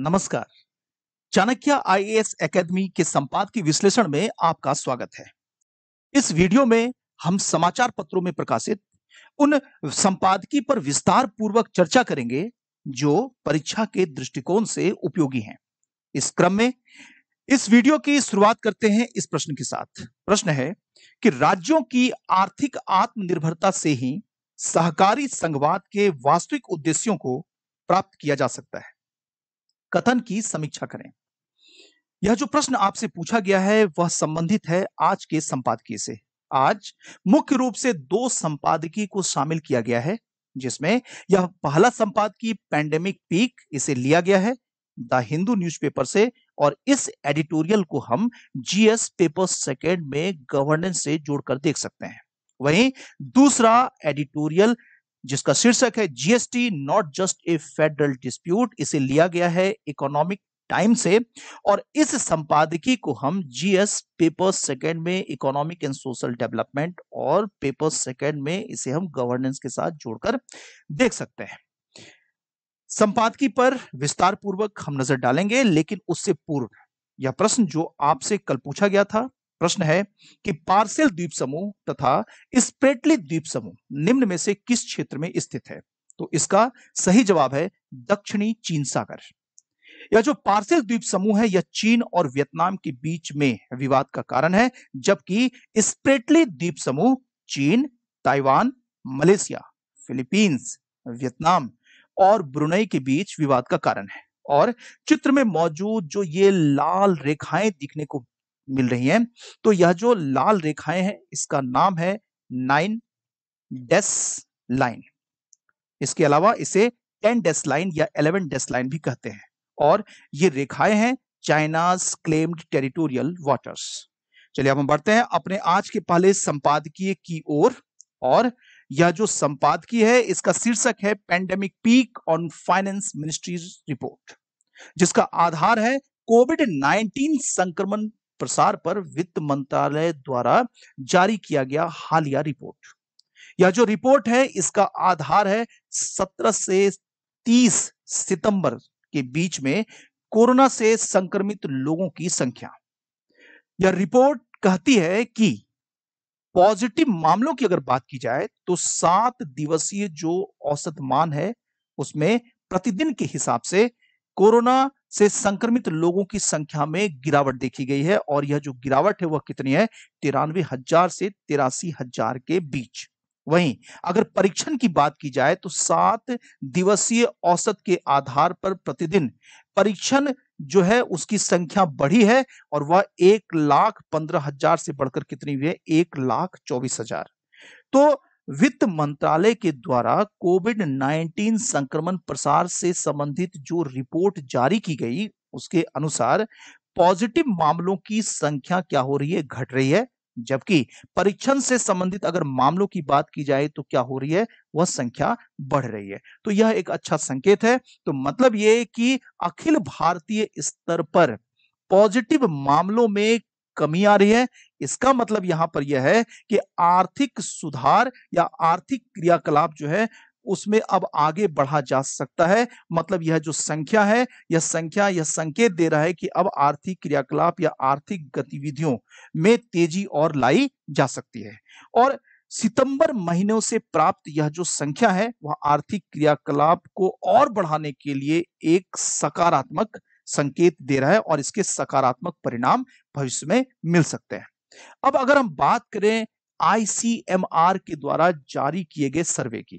नमस्कार Chanakya IAS academy के संपादकीय विश्लेषण में आपका स्वागत है इस वीडियो में हम समाचार पत्रों में प्रकाशित उन संपादकी पर विस्तार पूर्वक चर्चा करेंगे जो परीक्षा के दृष्टिकोण से उपयोगी हैं इस क्रम में इस वीडियो की शुरुआत करते हैं इस प्रश्न के साथ प्रश्न है कि राज्यों की आर्थिक आत्मनिर्भरता से ही सहकारी संघवाद के वास्तविक उद्देश्यों को प्राप्त किया जा सकता है कथन की समीक्षा करें यह जो प्रश्न आपसे पूछा गया है वह संबंधित है आज के संपादकीय से आज मुख्य रूप से दो संपादकीय को शामिल किया गया है जिसमें यह पहला संपादकीय पैंडेमिक पीक इसे लिया गया है द हिंदू न्यूज़पेपर से और इस एडिटोरियल को हम जीएस पेपर सेकेंड में गवर्नेंस से जोड़कर देख सकते हैं वहीं दूसरा एडिटोरियल जिसका शीर्षक है GST not just a federal dispute इसे लिया गया है इकोनॉमिक टाइम से और इस संपादकी को हम जीएस पेपर सेकेंड में इकोनॉमिक एंड सोशल डेवलपमेंट और पेपर सेकेंड में इसे हम गवर्नेंस के साथ जोड़कर देख सकते हैं संपादकी पर विस्तार पूर्वक हम नजर डालेंगे लेकिन उससे पूर्व यह प्रश्न जो आपसे कल पूछा गया था प्रश्न है कि पार्सेल द्वीप समूह तथा स्प्रेटली द्वीप समूह निम्न में से किस क्षेत्र में स्थित है तो इसका सही जवाब है दक्षिणी चीन सागर यह जो पार्सल द्वीप समूह है यह चीन और वियतनाम के बीच में विवाद का कारण है जबकि स्प्रेटली द्वीप समूह चीन ताइवान मलेशिया फिलीपींस वियतनाम और ब्रुनई के बीच विवाद का कारण है और चित्र में मौजूद जो ये लाल रेखाएं दिखने को मिल रही हैं तो यह जो लाल रेखाएं हैं इसका नाम है नाइन डेस लाइन इसके अलावा इसे टेन डेस लाइन या एलेवन डेस लाइन भी कहते हैं और ये रेखाएं हैं चाइनाज क्लेम्ड टेरिटोरियल वाटर्स चलिए अब हम बढ़ते हैं अपने आज के पहले संपादकीय की ओर और, और यह जो संपादकीय है इसका शीर्षक है pandemic peak on finance ministry's report जिसका आधार है कोविड 19 संक्रमण प्रसार पर वित्त मंत्रालय द्वारा जारी किया गया हालिया रिपोर्ट यह जो रिपोर्ट है इसका आधार है 17 से 30 सितंबर के बीच में कोरोना से संक्रमित लोगों की संख्या यह रिपोर्ट कहती है कि पॉजिटिव मामलों की अगर बात की जाए तो सात दिवसीय जो औसत मान है उसमें प्रतिदिन के हिसाब से कोरोना से संक्रमित लोगों की संख्या में गिरावट देखी गई है और यह जो गिरावट है वह कितनी है तिरानवे हजार से तिरासी हजार के बीच वहीं अगर परीक्षण की बात की जाए तो सात दिवसीय औसत के आधार पर प्रतिदिन परीक्षण जो है उसकी संख्या बढ़ी है और वह एक लाख पंद्रह हजार से बढ़कर कितनी हुई है एक लाख चौबीस हजार तो वित्त मंत्रालय के द्वारा कोविड 19 संक्रमण प्रसार से संबंधित जो रिपोर्ट जारी की गई उसके अनुसार पॉजिटिव मामलों की संख्या क्या हो रही है घट रही है जबकि परीक्षण से संबंधित अगर मामलों की बात की जाए तो क्या हो रही है वह संख्या बढ़ रही है तो यह एक अच्छा संकेत है तो मतलब ये कि अखिल भारतीय स्तर पर पॉजिटिव मामलों में कमी आ रही है इसका मतलब यहां पर यह है कि आर्थिक सुधार या आर्थिक क्रियाकलाप जो है उसमें अब आगे बढ़ा जा सकता है मतलब यह जो संख्या है यह संख्या यह संकेत दे रहा है कि अब आर्थिक क्रियाकलाप या आर्थिक गतिविधियों में तेजी और लाई जा सकती है और सितंबर महीनों से प्राप्त यह जो संख्या है वह आर्थिक क्रियाकलाप को और बढ़ाने के लिए एक सकारात्मक संकेत दे रहा है और इसके सकारात्मक परिणाम भविष्य में मिल सकते हैं अब अगर हम बात करें आईसीएमआर के द्वारा जारी किए गए सर्वे की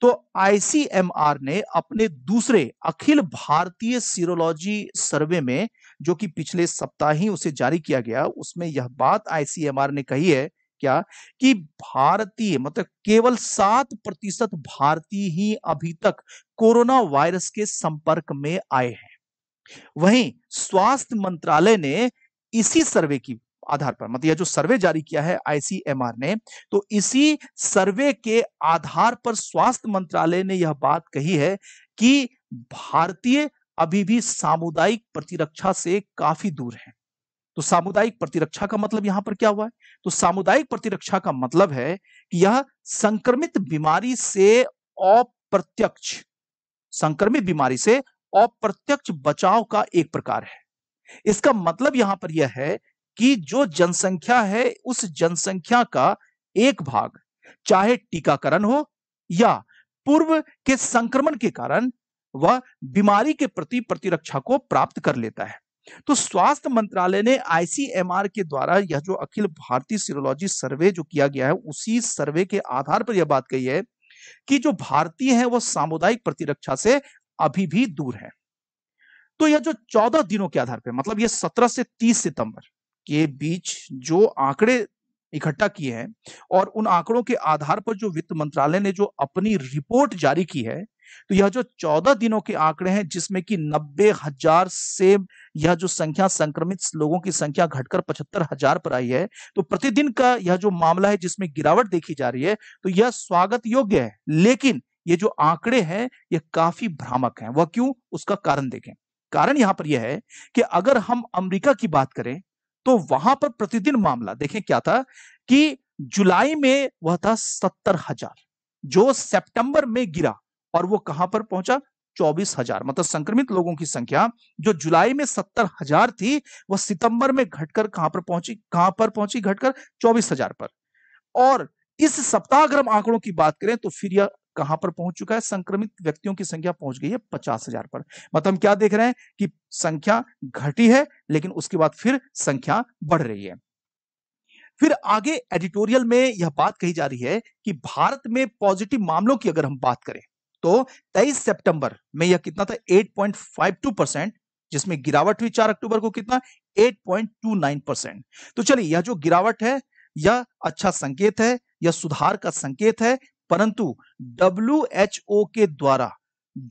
तो आईसीएमआर ने अपने दूसरे अखिल भारतीय सीरोलॉजी सर्वे में जो कि पिछले सप्ताह ही उसे जारी किया गया उसमें यह बात आईसीएमआर ने कही है क्या कि भारतीय मतलब केवल सात प्रतिशत भारतीय ही अभी तक कोरोना वायरस के संपर्क में आए हैं वहीं स्वास्थ्य मंत्रालय ने इसी सर्वे की आधार पर मतलब यह जो सर्वे जारी किया है आईसीएमआर ने तो इसी सर्वे के आधार पर स्वास्थ्य मंत्रालय ने यह बात कही है कि भारतीय अभी भी सामुदायिक प्रतिरक्षा से काफी दूर है तो सामुदायिक प्रतिरक्षा का मतलब यहां पर क्या हुआ है तो सामुदायिक प्रतिरक्षा का मतलब है कि यह संक्रमित बीमारी से अप्रत्यक्ष संक्रमित बीमारी से अप्रत्यक्ष बचाव का एक प्रकार है इसका मतलब यहां पर यह है कि जो जनसंख्या है उस जनसंख्या का एक भाग चाहे टीकाकरण हो या पूर्व के संक्रमण के कारण वह बीमारी के प्रति प्रतिरक्षा को प्राप्त कर लेता है तो स्वास्थ्य मंत्रालय ने आईसीएमआर के द्वारा यह जो अखिल भारतीय सीरोलॉजी सर्वे जो किया गया है उसी सर्वे के आधार पर यह बात कही है कि जो भारतीय हैं वह सामुदायिक प्रतिरक्षा से अभी भी दूर है तो यह जो चौदह दिनों के आधार पर मतलब ये सत्रह से तीस सितंबर के बीच जो आंकड़े इकट्ठा किए हैं और उन आंकड़ों के आधार पर जो वित्त मंत्रालय ने जो अपनी रिपोर्ट जारी की है तो यह जो चौदह दिनों के आंकड़े हैं जिसमें कि नब्बे हजार से यह जो संख्या संक्रमित लोगों की संख्या घटकर पचहत्तर हजार पर आई है तो प्रतिदिन का यह जो मामला है जिसमें गिरावट देखी जा रही है तो यह स्वागत योग्य है लेकिन ये जो आंकड़े हैं ये काफी भ्रामक हैं वह क्यों उसका कारण देखें कारण यहां पर यह है कि अगर हम अमेरिका की बात करें तो वहां पर प्रतिदिन मामला देखें क्या था कि जुलाई में वह था सत्तर हजार जो सितंबर में गिरा और वो कहां पर पहुंचा चौबीस हजार मतलब संक्रमित लोगों की संख्या जो जुलाई में सत्तर हजार थी वह सितंबर में घटकर कहां पर पहुंची कहां पर पहुंची घटकर चौबीस हजार पर और इस सप्ताह अगर हम आंकड़ों की बात करें तो फिर यह कहां पर पहुंच चुका है संक्रमित व्यक्तियों की संख्या पहुंच गई है पचास हजार पर मतलब हम क्या देख रहे हैं कि संख्या घटी है लेकिन उसके बाद फिर संख्या बढ़ रही है फिर आगे एडिटोरियल में यह बात कही जा रही है कि भारत में पॉजिटिव मामलों की अगर हम बात करें तो 23 सितंबर में यह कितना था 8.52 परसेंट जिसमें गिरावट हुई 4 अक्टूबर को कितना 8.29 परसेंट तो चलिए यह जो गिरावट है यह अच्छा संकेत है यह सुधार का संकेत है परंतु डब्ल्यू के द्वारा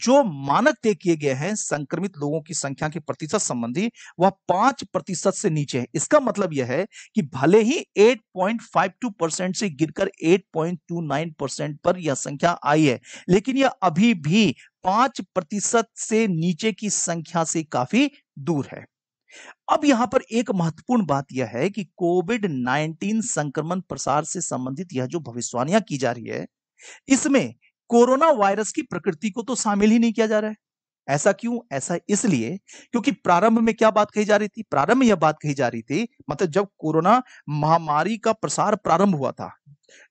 जो मानक तय किए गए हैं संक्रमित लोगों की संख्या के प्रतिशत संबंधी वह पांच प्रतिशत से नीचे है इसका मतलब यह है कि भले ही 8.52 परसेंट से गिरकर 8.29 परसेंट पर यह संख्या आई है लेकिन यह अभी भी पांच प्रतिशत से नीचे की संख्या से काफी दूर है अब यहां पर एक महत्वपूर्ण बात यह है कि कोविड 19 संक्रमण प्रसार से संबंधित यह जो भविष्यवाणियां की जा रही है इसमें कोरोना वायरस की प्रकृति को तो शामिल ही नहीं किया जा रहा है ऐसा क्यों ऐसा इसलिए क्योंकि प्रारंभ में क्या बात कही जा रही थी प्रारंभ में यह बात कही जा रही थी मतलब जब कोरोना महामारी का प्रसार प्रारंभ हुआ था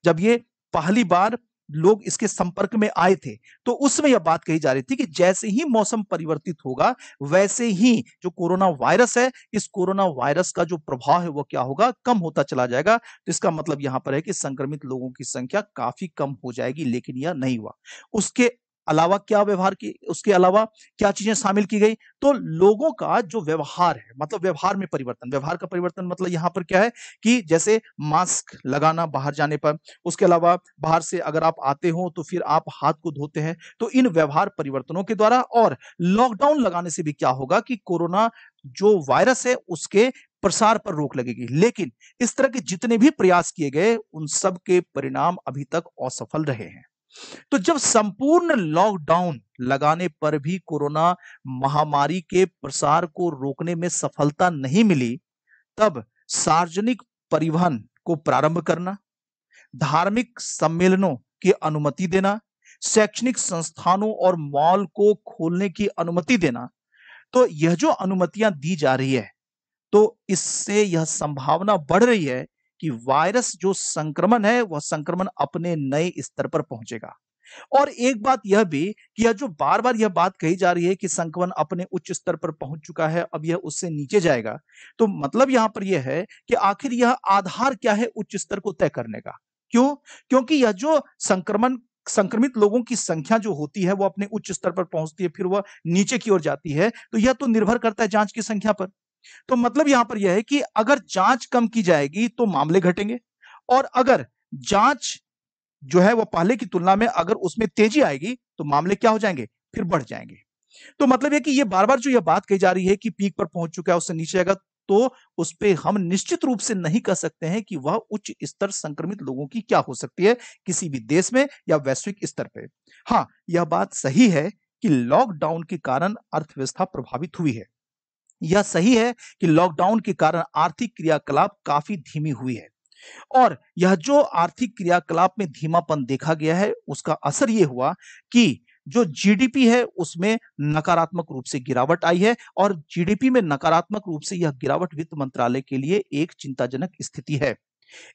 जब ये पहली बार लोग इसके संपर्क में आए थे तो उसमें यह बात कही जा रही थी कि जैसे ही मौसम परिवर्तित होगा वैसे ही जो कोरोना वायरस है इस कोरोना वायरस का जो प्रभाव है वो क्या होगा कम होता चला जाएगा तो इसका मतलब यहां पर है कि संक्रमित लोगों की संख्या काफी कम हो जाएगी लेकिन यह नहीं हुआ उसके अलावा क्या व्यवहार की उसके अलावा क्या चीजें शामिल की गई तो लोगों का जो व्यवहार है मतलब व्यवहार में परिवर्तन व्यवहार का परिवर्तन मतलब यहाँ पर क्या है कि जैसे मास्क लगाना बाहर जाने पर उसके अलावा बाहर से अगर आप आते हो तो फिर आप हाथ को धोते हैं तो इन व्यवहार परिवर्तनों के द्वारा और लॉकडाउन लगाने से भी क्या होगा कि कोरोना जो वायरस है उसके प्रसार पर रोक लगेगी लेकिन इस तरह के जितने भी प्रयास किए गए उन सब के परिणाम अभी तक असफल रहे हैं तो जब संपूर्ण लॉकडाउन लगाने पर भी कोरोना महामारी के प्रसार को रोकने में सफलता नहीं मिली तब सार्वजनिक परिवहन को प्रारंभ करना धार्मिक सम्मेलनों की अनुमति देना शैक्षणिक संस्थानों और मॉल को खोलने की अनुमति देना तो यह जो अनुमतियां दी जा रही है तो इससे यह संभावना बढ़ रही है कि वायरस जो संक्रमण है वह संक्रमण अपने नए स्तर पर पहुंचेगा और एक बात यह भी कि यह जो बार बार यह बात कही जा रही है कि संक्रमण अपने उच्च स्तर पर पहुंच चुका है अब यह उससे नीचे जाएगा तो मतलब यहां पर यह है कि आखिर यह आधार क्या है उच्च स्तर को तय करने का क्यों क्योंकि यह जो संक्रमण संक्रमित लोगों की संख्या जो होती है वो अपने उच्च स्तर पर पहुंचती है फिर वह नीचे की ओर जाती है तो यह तो निर्भर करता है जांच की संख्या पर तो मतलब यहां पर यह है कि अगर जांच कम की जाएगी तो मामले घटेंगे और अगर जांच जो है वह पहले की तुलना में अगर उसमें तेजी आएगी तो मामले क्या हो जाएंगे फिर बढ़ जाएंगे तो मतलब यह कि यह बार बार जो यह बात कही जा रही है कि पीक पर पहुंच चुका है उससे नीचे आएगा तो उस पर हम निश्चित रूप से नहीं कह सकते हैं कि वह उच्च स्तर संक्रमित लोगों की क्या हो सकती है किसी भी देश में या वैश्विक स्तर पर हाँ यह बात सही है कि लॉकडाउन के कारण अर्थव्यवस्था प्रभावित हुई है यह सही है कि लॉकडाउन के कारण आर्थिक क्रियाकलाप काफी धीमी हुई है और यह जो आर्थिक क्रियाकलाप में धीमापन देखा गया है उसका असर यह हुआ कि जो जीडीपी है उसमें नकारात्मक रूप से गिरावट आई है और जीडीपी में नकारात्मक रूप से यह गिरावट वित्त मंत्रालय के लिए एक चिंताजनक स्थिति है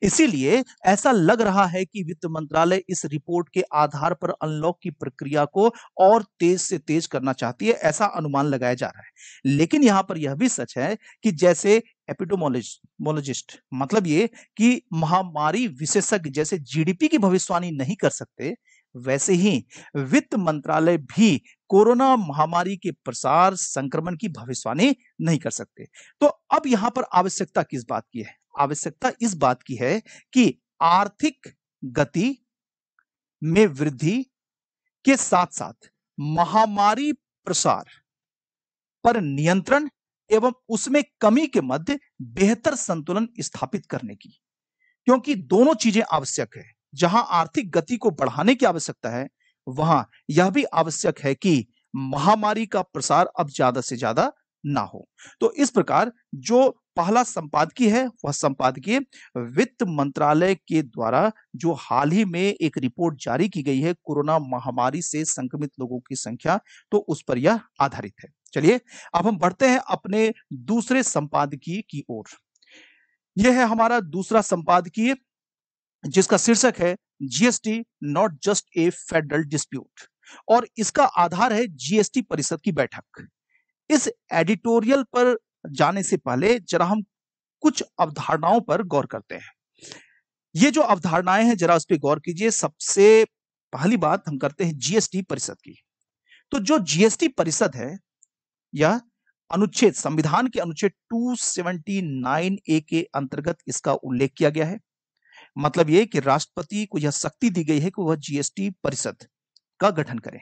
इसीलिए ऐसा लग रहा है कि वित्त मंत्रालय इस रिपोर्ट के आधार पर अनलॉक की प्रक्रिया को और तेज से तेज करना चाहती है ऐसा अनुमान लगाया जा रहा है लेकिन यहां पर यह भी सच है कि जैसे एपिडोमोलोजिस्ट मतलब ये कि महामारी विशेषज्ञ जैसे जीडीपी की भविष्यवाणी नहीं कर सकते वैसे ही वित्त मंत्रालय भी कोरोना महामारी के प्रसार संक्रमण की भविष्यवाणी नहीं कर सकते तो अब यहां पर आवश्यकता किस बात की है आवश्यकता इस बात की है कि आर्थिक गति में वृद्धि के साथ साथ महामारी प्रसार पर नियंत्रण एवं उसमें कमी के मध्य बेहतर संतुलन स्थापित करने की क्योंकि दोनों चीजें आवश्यक है जहां आर्थिक गति को बढ़ाने की आवश्यकता है वहां यह भी आवश्यक है कि महामारी का प्रसार अब ज्यादा से ज्यादा ना हो तो इस प्रकार जो पहला संपादकीय है वह संपादकीय वित्त मंत्रालय के द्वारा जो हाल ही में एक रिपोर्ट जारी की गई है कोरोना महामारी से संक्रमित लोगों की संख्या तो उस पर यह आधारित है चलिए अब हम बढ़ते हैं अपने दूसरे संपादकीय की ओर यह है हमारा दूसरा संपादकीय जिसका शीर्षक है GST not just a federal dispute और इसका आधार है जीएसटी परिषद की बैठक इस एडिटोरियल पर जाने से पहले जरा हम कुछ अवधारणाओं पर गौर करते हैं ये जो अवधारणाएं हैं जरा उस पर गौर कीजिए सबसे पहली बात हम करते हैं जीएसटी परिषद की तो जो जीएसटी परिषद है यह अनुच्छेद संविधान के अनुच्छेद 279 ए के अंतर्गत इसका उल्लेख किया गया है मतलब ये कि राष्ट्रपति को यह शक्ति दी गई है कि वह जीएसटी परिषद का गठन करें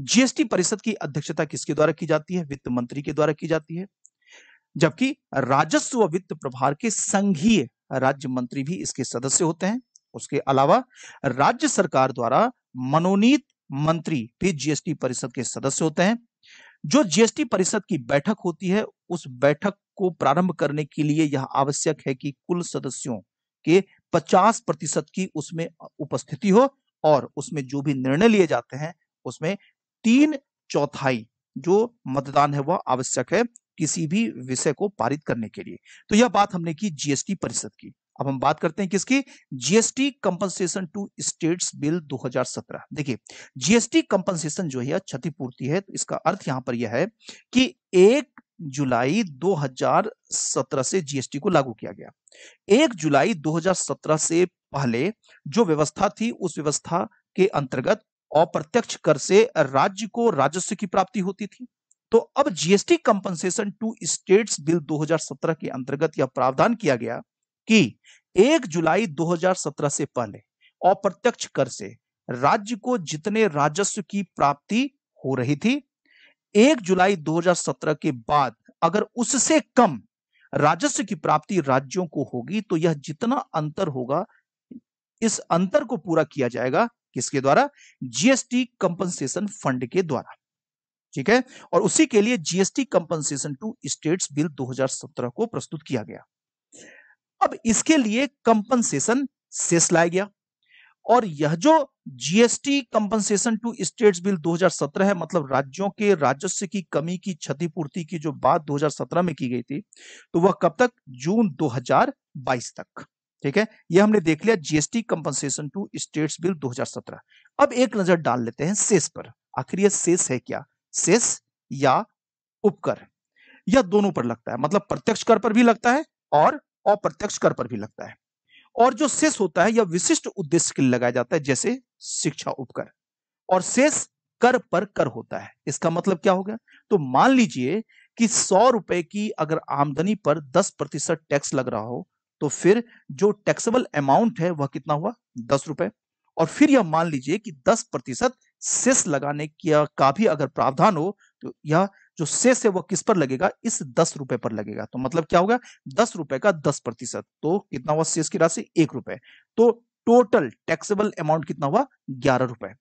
जीएसटी परिषद की अध्यक्षता किसके द्वारा की जाती है वित्त मंत्री के द्वारा की जाती है जबकि राजस्व वित्त प्रभार के संघीय राज्य मंत्री भी इसके सदस्य होते हैं उसके अलावा राज्य सरकार द्वारा मनोनीत मंत्री भी जीएसटी परिषद के सदस्य होते हैं जो जीएसटी परिषद की बैठक होती है उस बैठक को प्रारंभ करने के लिए यह आवश्यक है कि कुल सदस्यों के 50 प्रतिशत की उसमें उपस्थिति हो और उसमें जो भी निर्णय लिए जाते हैं उसमें तीन चौथाई जो मतदान है वह आवश्यक है किसी भी विषय को पारित करने के लिए तो यह बात हमने की जीएसटी परिषद की अब हम बात करते हैं किसकी GST compensation to states bill 2017 देखिए जीएसटी कंपनसेशन जो है क्षतिपूर्ति है तो इसका अर्थ यहां पर यह है कि एक जुलाई 2017 से जीएसटी को लागू किया गया एक जुलाई 2017 से पहले जो व्यवस्था थी उस व्यवस्था के अंतर्गत अप्रत्यक्ष कर से राज्य को राजस्व की प्राप्ति होती थी तो अब GST compensation to states bill 2017 के अंतर्गत यह प्रावधान किया गया कि 1 जुलाई 2017 से पहले अप्रत्यक्ष कर से राज्य को जितने राजस्व की प्राप्ति हो रही थी 1 जुलाई 2017 के बाद अगर उससे कम राजस्व की प्राप्ति राज्यों को होगी तो यह जितना अंतर होगा इस अंतर को पूरा किया जाएगा किसके द्वारा जीएसटी कंपनसेशन फंड के द्वारा ठीक है और उसी के लिए GST compensation to states bill 2017 को प्रस्तुत किया गया अब इसके लिए कंपनसेशन सेस लाया गया और यह जो GST compensation to states bill 2017 है मतलब राज्यों के राजस्व की कमी की क्षतिपूर्ति की जो बात 2017 में की गई थी तो वह कब तक जून 2022 तक ठीक है यह हमने देख लिया GST compensation to states bill 2017 अब एक नजर डाल लेते हैं सेस पर आखिर यह सेस है क्या सेस या उपकर या दोनों पर लगता है मतलब प्रत्यक्ष कर पर भी लगता है और अप्रत्यक्ष कर पर भी लगता है और जो शेष होता है यह विशिष्ट उद्देश्य के लिए लगाया जाता है जैसे शिक्षा उपकर और शेष कर पर कर होता है इसका मतलब क्या हो गया तो मान लीजिए कि सौ रुपए की अगर आमदनी पर दस प्रतिशत टैक्स लग रहा हो तो फिर जो टैक्सेबल अमाउंट है वह कितना हुआ दस रुपए और फिर यह मान लीजिए कि दस प्रतिशत सेस लगाने का, का भी अगर प्रावधान हो तो यह जो सेस है वह किस पर लगेगा इस दस रुपए पर लगेगा तो मतलब क्या होगा दस रुपए का दस प्रतिशत तो कितना हुआ सेस की राशि एक रुपए तो टोटल टैक्सेबल अमाउंट कितना हुआ ग्यारह रुपए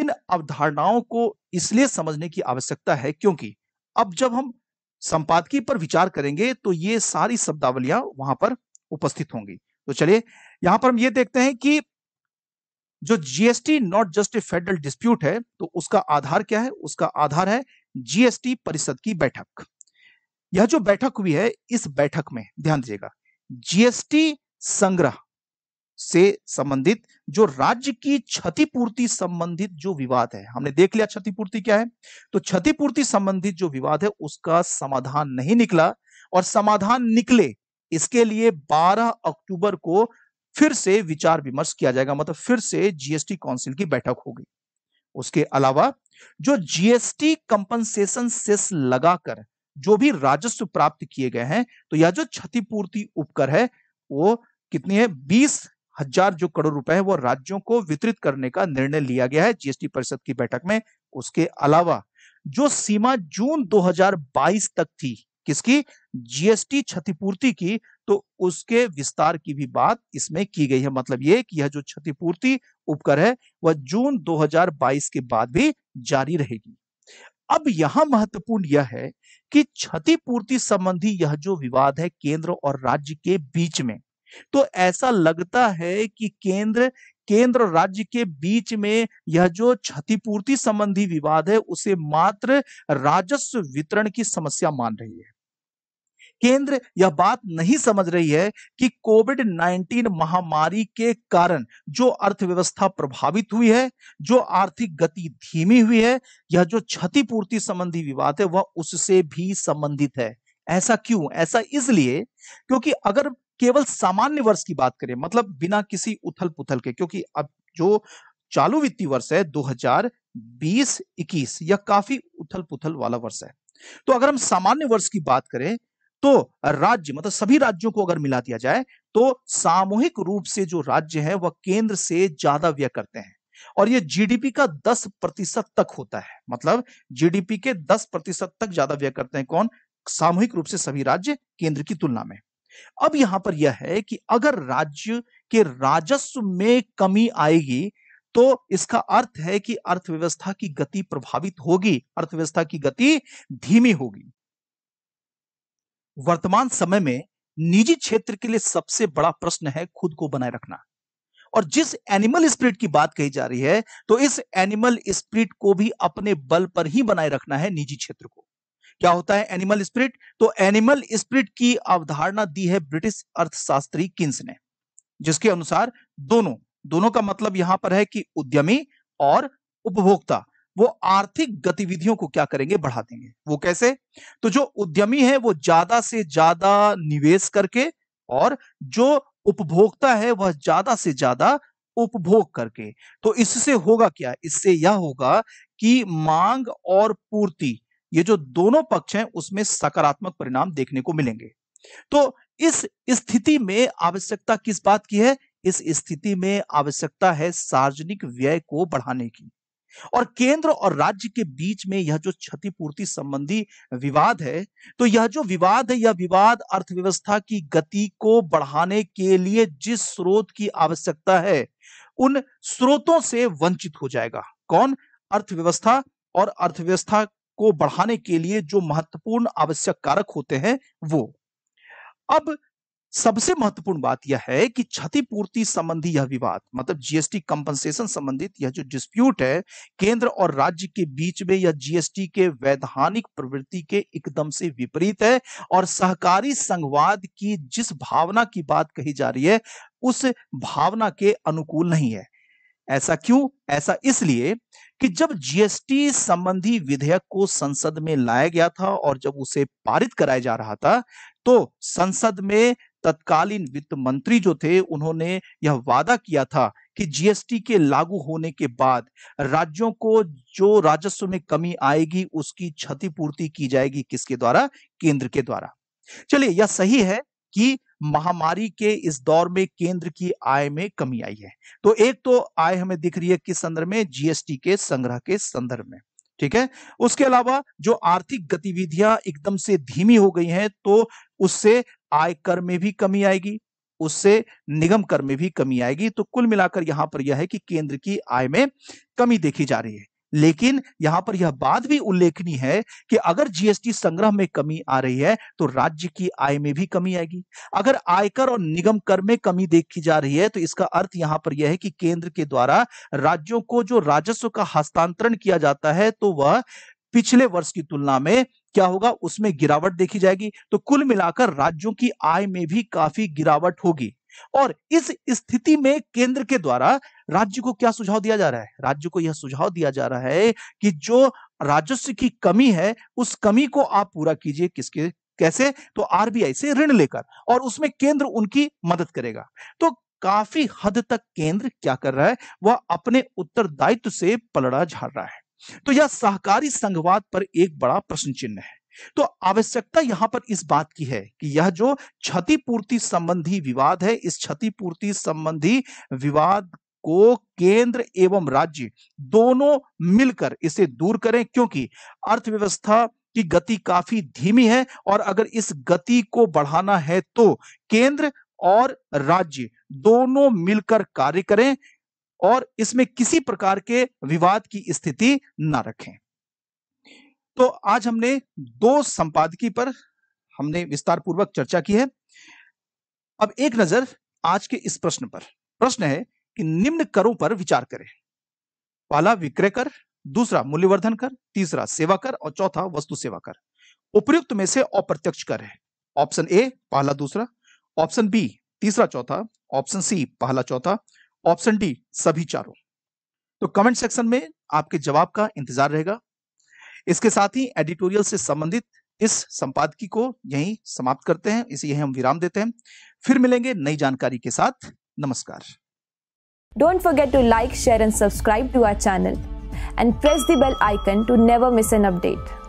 इन अवधारणाओं को इसलिए समझने की आवश्यकता है क्योंकि अब जब हम संपादकीय पर विचार करेंगे तो ये सारी शब्दावलियां वहां पर उपस्थित होंगी तो चलिए यहां पर हम ये देखते हैं कि जो GST not just a federal dispute है तो उसका आधार क्या है उसका आधार है जीएसटी परिषद की बैठक यह जो बैठक हुई है इस बैठक में ध्यान दीजिएगा जीएसटी संग्रह से संबंधित जो राज्य की क्षतिपूर्ति संबंधित जो विवाद है हमने देख लिया क्षतिपूर्ति क्या है तो क्षतिपूर्ति संबंधित जो विवाद है उसका समाधान नहीं निकला और समाधान निकले इसके लिए 12 अक्टूबर को फिर से विचार विमर्श किया जाएगा मतलब फिर से जीएसटी काउंसिल की बैठक होगी उसके अलावा जो जीएसटी कंपनसेशन सेस लगाकर जो भी राजस्व प्राप्त किए गए हैं तो यह जो क्षतिपूर्ति उपकर है वो कितनी है बीस हजार जो करोड़ रुपए है वो राज्यों को वितरित करने का निर्णय लिया गया है जीएसटी परिषद की बैठक में उसके अलावा जो सीमा जून 2022 तक थी किसकी जीएसटी क्षतिपूर्ति की तो उसके विस्तार की भी बात इसमें की गई है मतलब ये कि यह जो क्षतिपूर्ति उपकर है वह जून 2022 के बाद भी जारी रहेगी अब यहां महत्वपूर्ण यह है कि क्षतिपूर्ति संबंधी यह जो विवाद है केंद्र और राज्य के बीच में तो ऐसा लगता है कि केंद्र केंद्र और राज्य के बीच में यह जो क्षतिपूर्ति संबंधी विवाद है उसे मात्र राजस्व वितरण की समस्या मान रही है केंद्र यह बात नहीं समझ रही है कि कोविड 19 महामारी के कारण जो अर्थव्यवस्था प्रभावित हुई है जो आर्थिक गति धीमी हुई है यह जो क्षतिपूर्ति संबंधी विवाद है वह उससे भी संबंधित है ऐसा क्यों ऐसा इसलिए क्योंकि अगर केवल सामान्य वर्ष की बात करें मतलब बिना किसी उथल पुथल के क्योंकि अब जो चालू वित्तीय वर्ष है 2020-21 यह काफी उथल पुथल वाला वर्ष है तो अगर हम सामान्य वर्ष की बात करें तो राज्य मतलब सभी राज्यों को अगर मिला दिया जाए तो सामूहिक रूप से जो राज्य है वह केंद्र से ज्यादा व्यय करते हैं और यह जीडीपी का 10 प्रतिशत तक होता है मतलब जीडीपी के 10 प्रतिशत तक ज्यादा व्यय करते हैं कौन सामूहिक रूप से सभी राज्य केंद्र की तुलना में अब यहां पर यह है कि अगर राज्य के राजस्व में कमी आएगी तो इसका अर्थ है कि अर्थव्यवस्था की गति प्रभावित होगी अर्थव्यवस्था की गति धीमी होगी वर्तमान समय में निजी क्षेत्र के लिए सबसे बड़ा प्रश्न है खुद को बनाए रखना और जिस एनिमल स्प्रिट की बात कही जा रही है तो इस एनिमल स्प्रिट को भी अपने बल पर ही बनाए रखना है निजी क्षेत्र को क्या होता है एनिमल स्प्रिट तो एनिमल स्प्रिट की अवधारणा दी है ब्रिटिश अर्थशास्त्री किन्स ने जिसके अनुसार दोनों दोनों का मतलब यहां पर है कि उद्यमी और उपभोक्ता वो आर्थिक गतिविधियों को क्या करेंगे बढ़ा देंगे वो कैसे तो जो उद्यमी है वो ज्यादा से ज्यादा निवेश करके और जो उपभोक्ता है वह ज्यादा से ज्यादा उपभोग करके तो इससे होगा क्या इससे यह होगा कि मांग और पूर्ति ये जो दोनों पक्ष हैं उसमें सकारात्मक परिणाम देखने को मिलेंगे तो इस स्थिति में आवश्यकता किस बात की है इस स्थिति में आवश्यकता है सार्वजनिक व्यय को बढ़ाने की और केंद्र और राज्य के बीच में यह जो क्षतिपूर्ति संबंधी विवाद है तो यह जो विवाद है यह विवाद अर्थव्यवस्था की गति को बढ़ाने के लिए जिस स्रोत की आवश्यकता है उन स्रोतों से वंचित हो जाएगा कौन अर्थव्यवस्था और अर्थव्यवस्था को बढ़ाने के लिए जो महत्वपूर्ण आवश्यक कारक होते हैं वो अब सबसे महत्वपूर्ण बात यह है कि क्षतिपूर्ति संबंधी यह विवाद मतलब जीएसटी कंपनसेशन संबंधित यह जो डिस्प्यूट है केंद्र और राज्य के बीच में यह जीएसटी के वैधानिक प्रवृत्ति के एकदम से विपरीत है और सहकारी संघवाद की जिस भावना की बात कही जा रही है उस भावना के अनुकूल नहीं है ऐसा क्यों ऐसा इसलिए कि जब जीएसटी संबंधी विधेयक को संसद में लाया गया था और जब उसे पारित कराया जा रहा था तो संसद में तत्कालीन वित्त मंत्री जो थे उन्होंने यह वादा किया था कि जीएसटी के लागू होने के बाद राज्यों को जो राजस्व में कमी आएगी उसकी क्षतिपूर्ति की जाएगी किसके द्वारा केंद्र के द्वारा चलिए यह सही है कि महामारी के इस दौर में केंद्र की आय में कमी आई है तो एक तो आय हमें दिख रही है किस संदर्भ में जीएसटी के संग्रह के संदर्भ में ठीक है उसके अलावा जो आर्थिक गतिविधियां एकदम से धीमी हो गई हैं तो उससे आय कर में भी कमी आएगी उससे निगम कर में भी कमी आएगी तो कुल मिलाकर यहां पर यह है कि केंद्र की आय में कमी देखी जा रही है लेकिन यहां पर यह बात भी उल्लेखनीय है कि अगर जीएसटी संग्रह में कमी आ रही है तो राज्य की आय में भी कमी आएगी अगर आयकर और निगम कर में कमी देखी जा रही है तो इसका अर्थ यहां पर यह है कि केंद्र के द्वारा राज्यों को जो राजस्व का हस्तांतरण किया जाता है तो वह पिछले वर्ष की तुलना में क्या होगा उसमें गिरावट देखी जाएगी तो कुल मिलाकर राज्यों की आय में भी काफी गिरावट होगी और इस स्थिति में केंद्र के द्वारा राज्य को क्या सुझाव दिया जा रहा है राज्य को यह सुझाव दिया जा रहा है कि जो राजस्व की कमी है उस कमी को आप पूरा कीजिए किसके कैसे तो आरबीआई से ऋण लेकर और उसमें केंद्र उनकी मदद करेगा तो काफी हद तक केंद्र क्या कर रहा है वह अपने उत्तरदायित्व से पलड़ा झाड़ रहा है तो यह सहकारी संघवाद पर एक बड़ा प्रश्न चिन्ह है तो आवश्यकता यहां पर इस बात की है कि यह जो क्षतिपूर्ति संबंधी विवाद है इस क्षतिपूर्ति संबंधी विवाद को केंद्र एवं राज्य दोनों मिलकर इसे दूर करें क्योंकि अर्थव्यवस्था की गति काफी धीमी है और अगर इस गति को बढ़ाना है तो केंद्र और राज्य दोनों मिलकर कार्य करें और इसमें किसी प्रकार के विवाद की स्थिति ना रखें तो आज हमने दो संपादकी पर हमने विस्तार पूर्वक चर्चा की है अब एक नजर आज के इस प्रश्न पर प्रश्न है कि निम्न करों पर विचार करें पहला विक्रय कर दूसरा मूल्यवर्धन कर तीसरा सेवा कर और चौथा वस्तु सेवा कर उपयुक्त में से अप्रत्यक्ष कर है ऑप्शन ए पहला दूसरा ऑप्शन बी तीसरा चौथा ऑप्शन सी पहला चौथा ऑप्शन डी सभी चारों तो कमेंट सेक्शन में आपके जवाब का इंतजार रहेगा इसके साथ ही एडिटोरियल से संबंधित इस संपादकी को यहीं समाप्त करते हैं इसे यहीं हम विराम देते हैं फिर मिलेंगे नई जानकारी के साथ नमस्कार don't forget to like share and subscribe to our channel and press the bell icon to never miss an update